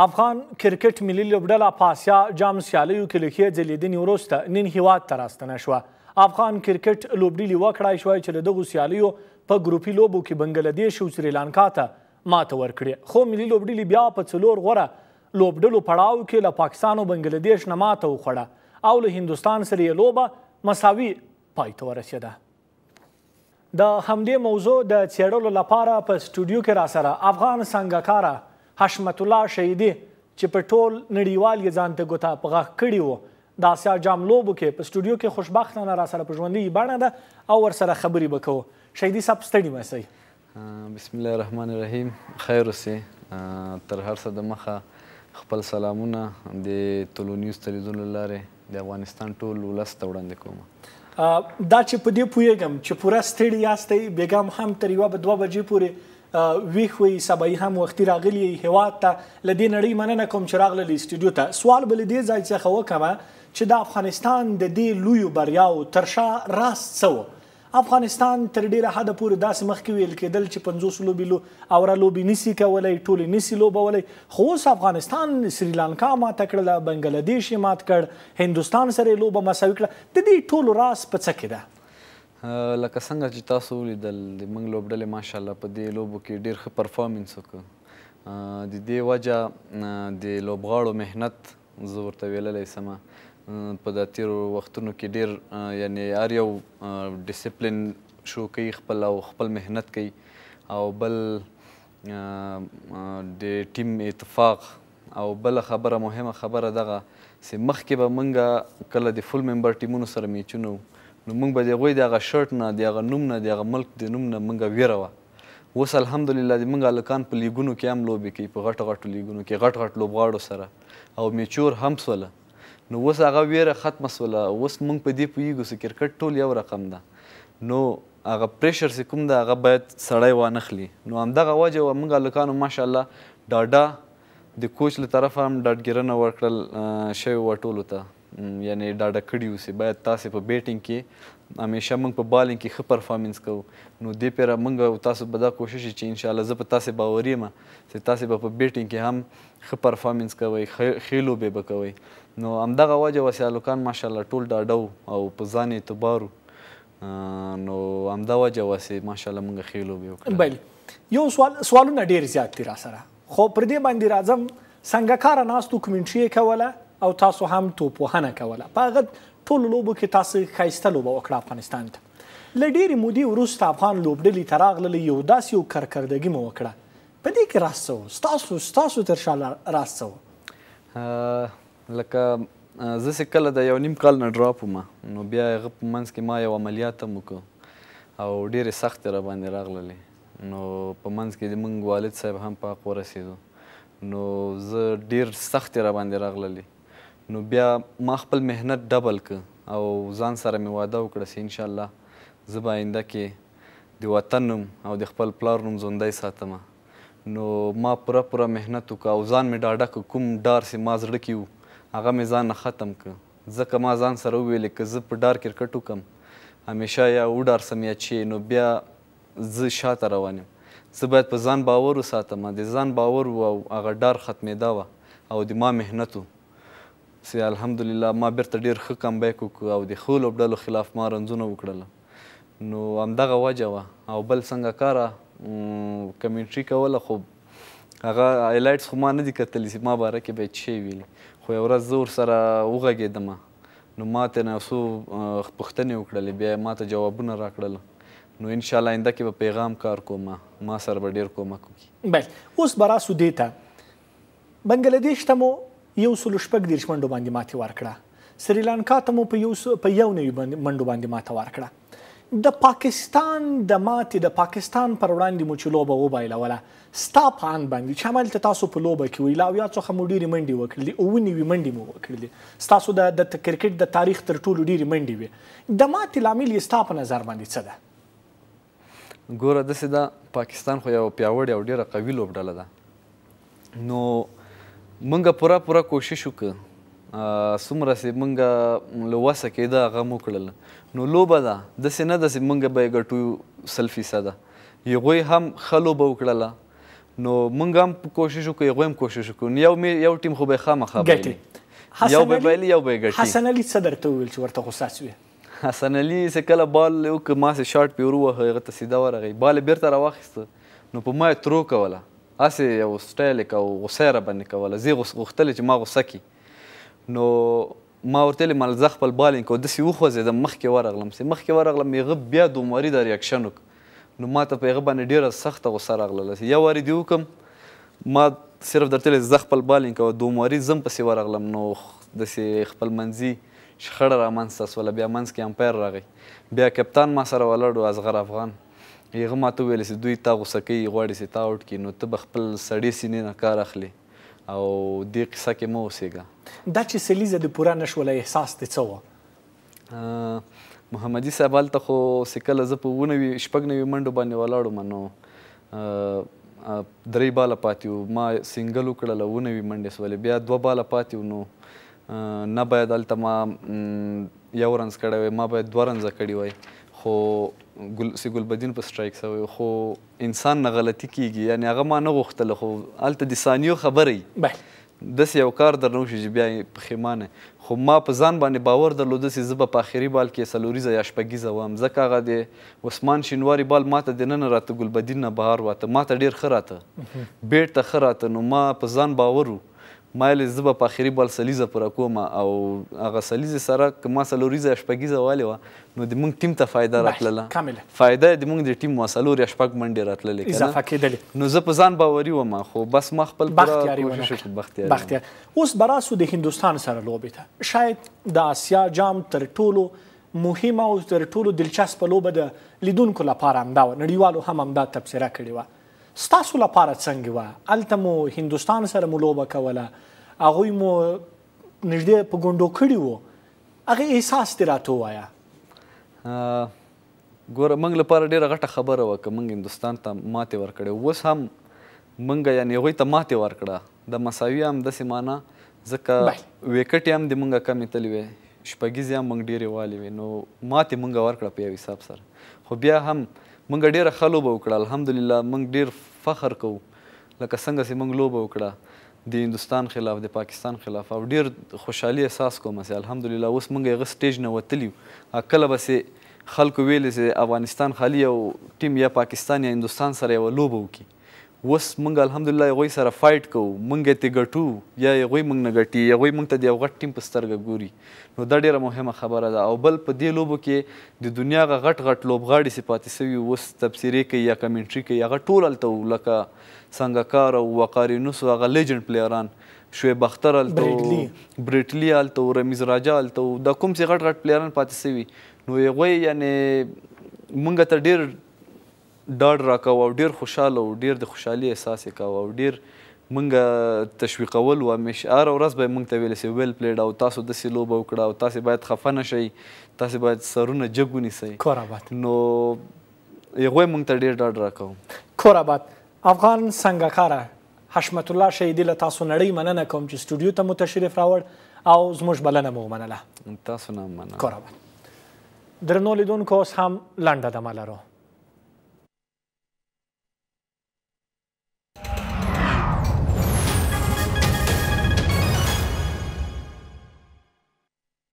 افغان کرکټ ملي لوبډله په آسیا جام سیالیو کې له ښې ځلیدنې وروسته نن هیواد ته راستنه شوه افغان کرکټ لوبډلې وکړای شوی چې له دغو سیالیو په ګروپي لوبو کې بنګلادیش او سریلانکا ته ماته ورکړې خو ملي لوبډلې بیا په څلور غوره لوبډلو پړاو کې له پاکستان او بنګلادیش نه ماته وخوړه او له هندوستان سره یې لوبه مساوي پای ته ورسېده د همدې موضوع د څېړلو لپاره په سټوډیو کې راسره افغان څنګهکاره حشمت الله شهیدی چې په ټول نړیوال یې ځان ته ګوتا په غاښ کړی وو د آسیا جام لوبو کې په سټوډیو کې خوشبختانه را سره په ژوندۍ بڼه ده او ورسره خبرې به کوو شهیدي صاحب ستړي مه بسم الله الرحمن الرحیم خیر اوسې تر هر څه د مخه خپل سلامونه د ټولو نیوز تلویزیون لارې د افغانستان ټول ولس ته وړاندې کوم دا چې په دې پوهیږم چې پوره ستړي یاستئ بیګام هم تر یوه دوه بجې پورې ویخ وی سبای هم وختي راغلی هواد ته لدې نړۍ مننه کوم چې راغلی استودیو ته سوال بل دې ځای څخه وکم چې د افغانستان د دې لوی بریاو ترشا راس څو افغانستان تر ډیره حد پورې داسې مخکې ویل کېدل چې 500 لوبي لو اوره لوبي نسی کولای ټولې نسی لوبولای خو اوس افغانستان سریلانکا ماته کړله بنگلاديش یې مات کړ هندستان سره لوبه مساوي کړه د دې ټولو راس په څه کې ده لکه څنګه چې تاسو ولیدل د موږ لوبډلې ماشاءالله په دې لوبو کې ډېر ښه پرفارمنس وکړ د دې وجه د لوبغاړو مهنت زه ورته ویللی سمه په د تیرو وختونو کې ډېر یعنی هر یو ډسپلین شو کوي خپل او خپل مهنت کوي او بل د ټیم اتفاق او بل خبره مهمه خبره دغه سي مخکې به منګه کله د فل ممبر ټیمونو سره میچونو نو موږ به د هغوی د هغه شرټ نه د هغه نوم نه د هغه ملک د نوم نه موږ ویره وه اوس الحمدلله د موږ هلکان په لیګونو کې هم لوبې کوي په غټو غټو لیګونو کې غټ غټ لوبغاړو سره او میچور هم سوله نو اوس هغه ویره ختمه سوله اوس موږ په دې پوهېږو چې کرکټ ټول یو رقم ده نو هغه پریشر چې کوم ده هغه باید سړی وانخلي نو همدغه وجه وه موږ هلکانو ماشاءالله ډاډه د کوچ له طرفه هم ډاډګیرنه ورکړل شوې وه ټولو ته یعنی ډاډه کړي اوسئ باید تاسې په بیټینګ کې همیشه موږ په بالینګ کې ښه پرفارمنس کوو نو دې پیره موږ او تاسو به دا کوشش چې انشاءالله زه په تاسې باوري یم چې تاسې به په بیټینګ کې هم ښه پرفارمنس کوئ ښې لوبې به کوئ نو همدغه وجه وسې هلکان ماشاءالله ټول ډاډه او په ځان اعتبار نو همدا وجه وسې ماشاءالله موږ ښې لوبې وکړې یو سوال سوالونه ډېر زیات دي را سره خو پر دې باندې راځم څنګه کار ناستو کمنټري یې کوله او تاسو هم توپوهنه کوله په هغه ټولو لوبو کې تاسو خایسته لوبه وکړه افغانستان ته له ډېرې مودې وروسته افغان لوبډلې ته راغلل یو داسې یو کرکردګي مو وکړه په دې کې راستو ستاسو ستاسو تر شا راستو لکه زه سه کله د یو نیم کال نه ډراپ ما نو بیا هغه په منځ کې ما یو عملیات هم وکړ او ډېرې سختې را باندې راغللې نو په منځ کې زموږ والد صاحب هم په حق ورسېدو نو زه ډېر سختې را باندې راغللې نو بیا ما خپل مهنت ډبل ک او ځان سره می واده وکړه چې ان شاء الله زه به آینده کې د وطن نوم او د خپل پلار نوم ژوندی ساتم نو ما پوره پوره مهنت وکړه او ځان مې ډاډه که کوم ډار سي ما زړه کې و هغه مې ځان نه ختم که ځکه ما ځان سره وویلې که زه په ډار کرکټ وکم همیشه یا وډار سم یا چې نو بیا زه شاته روان یم زه باید په ځان باور وساتم د ځان باور و او هغه ډار ختمېدا وه او د ما مهنت و سي الحمدلله ما بیرته ډیر ښه کمبیک وکړو او د ښو لوبډلو خلاف ما رنځونه وکړله نو همدغه وجه وه او بل څنګه کاره کمنټري کوله خو هغه هایلایټس خو ما نه دي کتلی چې ما باره کې به څه ویلي خو یوه ورځ زه ورسره وغږېدم نو ما ته نه څو پوښتنې وکړلې بیا ما ته جوابونه راکړل نو ان شاء الله آینده کې به پیغام کار کوم ما سره به ډیر کومک وکړي بل اوس براسو دیتا بنگلاديش ته مو یو سل شپږ دیرش منډو باندې ماتې ورکړه سریلانکا ته مو په یو په یو نوي منډو باندې ماته ورکړه د پاکستان د ماتې د پاکستان پر وړاندې مو چې لوبه وبایلوله ستا په اند باندې چې همالته تاسو په لوبه کې ویلا او یا څو هم ډېرې منډې وکړلې او نوي منډې مو وکړلې ستاسو د د کرکټ د تاریخ تر ټولو ډېرې منډې وي د ماتې لامل یې ستا په نظر باندې څه ده ګوره داسې ده پاکستان خو یو پیاوړې او ډېره قوي لوبډله ده نو مونږ پوره پوره کوشش وکړو څومره چې مونږ له وسه کېده هغه مو کړل نو لوبه ده داسې نه داسې مونږ به یې ګټو سل فیصده هغوی هم ښه لوبه وکړله نو مونږ هم کوشش وکړو هغوی هم کوشش وکړو یو می یو ټیم خو به خامخا یو به بایلي یو به یې ګټي حسن علي څه درته وویل چې ورته غوسه سوې حسن علي چې کله بال وکړ ما سې شارټ پې ورووهه هغه ته سیده ورغی بال یې بېرته راواخیسته نو په ما یې ترو کوله هسې یو سټایل یې کوه غوسه یې راباندې کوله زه یې غوښتلې چې ما غوسه کړي نو ما ورته ویلې مل زه خپل بالینګ کوه داسې وخوځېدم مخکې ورغلم چې مخکې ورغلم هغه بیا دوماري دا ریاکشن وکړ نو ما ته په هغه باندې ډېره سخته غوسه راغله یو وارې دې وکړم ما صرف درته ویلې زه خپل بالینګ کوه دوماري زم پسې ورغلم نو داسې خپل منځي شخړه رامنځته سوله بیا منځ کې امپایر راغی بیا کپتان ما سره ولاړ و اصغر افغان هغه ما ته ویل چې دوی تا غوسه کوي غواړي چې تا اوټ کړي نو ته به خپل سړې سینې نه کار اخلي او دې قصه کې مه اوسېږه دا چې سلیزه د پوره نشوله احساس دې څه و محمدي صاحب هلته خو چې کله زه په اووه نوي شپږ نوي منډو باندې ولاړو نو درې باله پاتې وو ما سنګل وکړله اووه نوي منډې سولې بیا دوه باله پاتې وو نو نه باید هلته ما یو رنز کړی وای ما باید دوه رنزه کړي وای خو ګل سی ګلبدین په سټرایک سوی خو انسان نه غلطی کیږي یعنی هغه ما نه غوښتله خو هلته د ثانیو خبرې بله داسې یو کار درنو شي چې بیا یې پښیمانه خو ما په ځان باندې باور درلود چې زه به په آخري بال کې څلوریزه یا شپږیزه وم ځکه هغه د عثمان شینواري بال ما ته دننه راته ګلبدین نه بهر واته ما ته ډېر ښه راته بیرته ښه راته نو ما په ځان باور و ما ویلې زه به په آخري بال سلیزه پوره کوم او هغه سلیزې سره که ما څلوریزه یا شپږیزه والې وه نو د موږ ټیم ته فایده راتلله فایده د موږ د ټیم وه څلور یا شپږ منډې راتللې اضافه کېدلې نو زه په ځان باوري وم خو بس ما خپل بختیار اوس به راسو د هندوستان سره لوبې ته شاید د آسیا جام تر ټولو مهمه او تر ټولو دلچسپه لوبه د لیدونکو لپاره همدا وه نړیوالو هم همدا تبصره کړې وه ستاسو لپاره څنګه و الته مو هندستان سره مو لوبه کوله هغه مو نږدې په ګوندو کړی وو هغه احساس دی راته وایا ګوره موږ لپاره ډیره غټه خبره وکړه موږ هندستان ته ماتې ورکړې اوس هم موږ یعنې هغوی ته ماتې ورکړه د مساوي هم داسې معنا ځکه ویکټې هم د موږ کمې تلې وې شپږیزې هم موږ ډېرې والې وې نو ماتې موږ ورکړه په یو حساب سره خو بیا هم مونږ ډیره ښه لوبه وکړه الحمدلله مونږ ډیر فخر کوو لکه څنګه چې مونږ لوبه وکړه د هندوستان خلاف د پاکستان خلاف او ډیر خوشحالي احساس کوم چې الحمدلله اوس مونږ هغه سټیج نه وتلی کله به خلکو ویلې چې افغانستان خالی او ټیم یا پاکستان یا هندوستان سره یوه لوبه وکړي وس مونږ الحمدلله غوي سره فایټ کوو مونږ ته ګټو یا غوي مونږ نه ګټي غوي مونږ ته دی غټ ټیم په سترګه ګوري نو دا ډیره مهمه خبره ده او بل په دې لوبو کې د دنیا غ غټ غټ لوبغاړي سپاتې سوي وس تبصره کوي یا کمنټري کوي هغه ټول الته لکه څنګه کار او وقاری نو سو هغه لیجند پلیران شعیب اختر الته بریټلی الته رمیز راجا الته د کوم څه غټ غټ پلیران پاتې سوي نو یې غوي یعنی مونږ ته ډیر ډاډ راکاو او ډیر خوشاله او ډیر د خوشحالي احساس یې کاوه او ډیر مونږ تشویقول و همیشه هر ورځ به مونږ ته ویل سي ویل پلیډ او تاسو داسې لوبه وکړه او تاسې باید خفه نه شئ تاسې باید سرونه جګ ونیسئ نو هغوی مونږ ته ډیر ډاډ راکاو کور آباد افغان څنګه کاره حشمت الله شهیدي له تاسو نړۍ مننه کوم چې سټوډیو ته مو تشریف راوړ او زموږ بلنه مو منله تاسو نه مننه کور آباد درنو لیدونکو اوس هم لنډه دمه لرو